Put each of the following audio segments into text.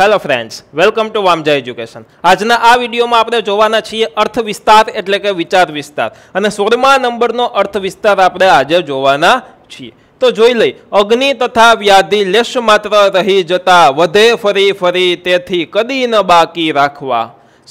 hello friends welcome to Vamja education આજના આ વિડીયોમાં આપણે જોવાના છીએ અર્થ વિસ્તાર એટલે કે વિચાર વિસ્તાર અને સોળમા નંબરનો અર્થ વિસ્તાર આપણે આજે જોવાના છીએ તો જોઈ લઈ અગ્નિ તથા વ્યાધિ લેશ માત્ર રહી જતા વધે ફરી ફરી તેથી કદી ન બાકી રાખવા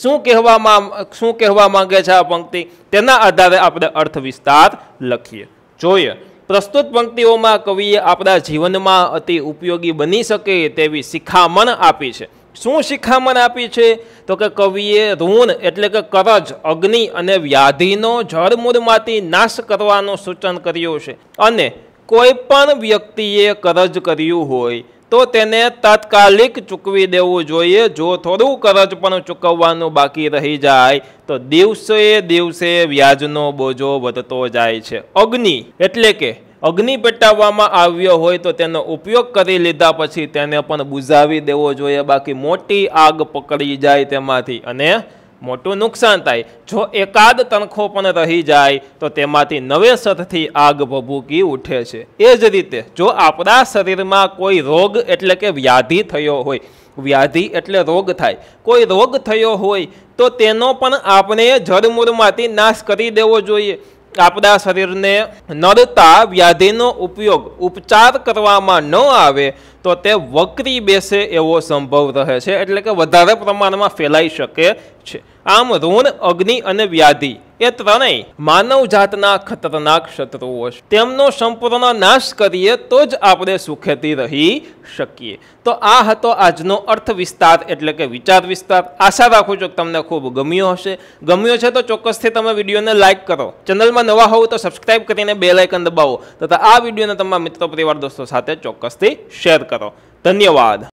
શું કહેવામાં શું કહેવા માંગે છે આ પંક્તિ તેના આધારે આપણે અર્થ વિસ્તાર લખીએ જોઈએ પ્રસ્તુત પંક્તિઓમાં કવિએ આપણા જીવનમાં અતિ ઉપયોગી બની શકે તેવી શિખામણ આપી છે શું શિખામણ આપી છે તો કે કવિએ ઋણ એટલે કે કરજ અગ્નિ અને વ્યાધિનો જળમૂળમાંથી નાશ કરવાનું સૂચન કર્યું છે અને કોઈ પણ વ્યક્તિએ કરજ કર્યું હોય તો તેને તાત્કાલિક ચૂકવી દેવું જોઈએ જો થોડું કરજ પણ ચૂકવવાનું બાકી રહી જાય તો દિવસે દિવસે વ્યાજનો બોજો વધતો જાય છે અગ્નિ એટલે કે અગ્નિ પેટાવવામાં આવ્યો હોય તો તેનો ઉપયોગ કરી લીધા પછી તેને પણ બુઝાવી દેવો જોઈએ બાકી મોટી આગ પકડી જાય તેમાંથી અને મોટું નુકસાન થાય જો એકાદ તણખો પણ રહી જાય તો તેમાંથી નવેસરથી આગ ભભૂકી ઉઠે છે એ જ રીતે જો આપણા શરીરમાં કોઈ રોગ એટલે કે વ્યાધિ થયો હોય વ્યાધિ એટલે રોગ થાય કોઈ રોગ થયો હોય તો તેનો પણ આપણે જળમૂળમાંથી નાશ કરી દેવો જોઈએ આપદા શરીરને નડતા વ્યાધિનો ઉપયોગ ઉપચાર કરવામાં ન આવે તો તે વકરી બેસે એવો સંભવ રહે છે એટલે કે વધારે પ્રમાણમાં ફેલાઈ શકે છે આમ ઋણ અગ્નિ અને વ્યાધિ એ ત્રણેય માનવ જાતના ખતરનાક શત્રુઓ છે તેમનો સંપૂર્ણ નાશ કરીએ તો જ આપણે સુખેથી રહી શકીએ તો આ હતો આજનો અર્થ વિસ્તાર એટલે કે વિચાર વિસ્તાર આશા રાખું છું કે તમને ખૂબ ગમ્યો હશે ગમ્યો છે તો ચોક્કસથી તમે વિડીયોને લાઇક કરો ચેનલમાં નવા હોવ તો સબસ્ક્રાઇબ કરીને બે લાઇકન દબાવો તથા આ વિડીયોને તમારા મિત્રો પરિવાર દોસ્તો સાથે ચોક્કસથી શેર કરો करो धन्यवाद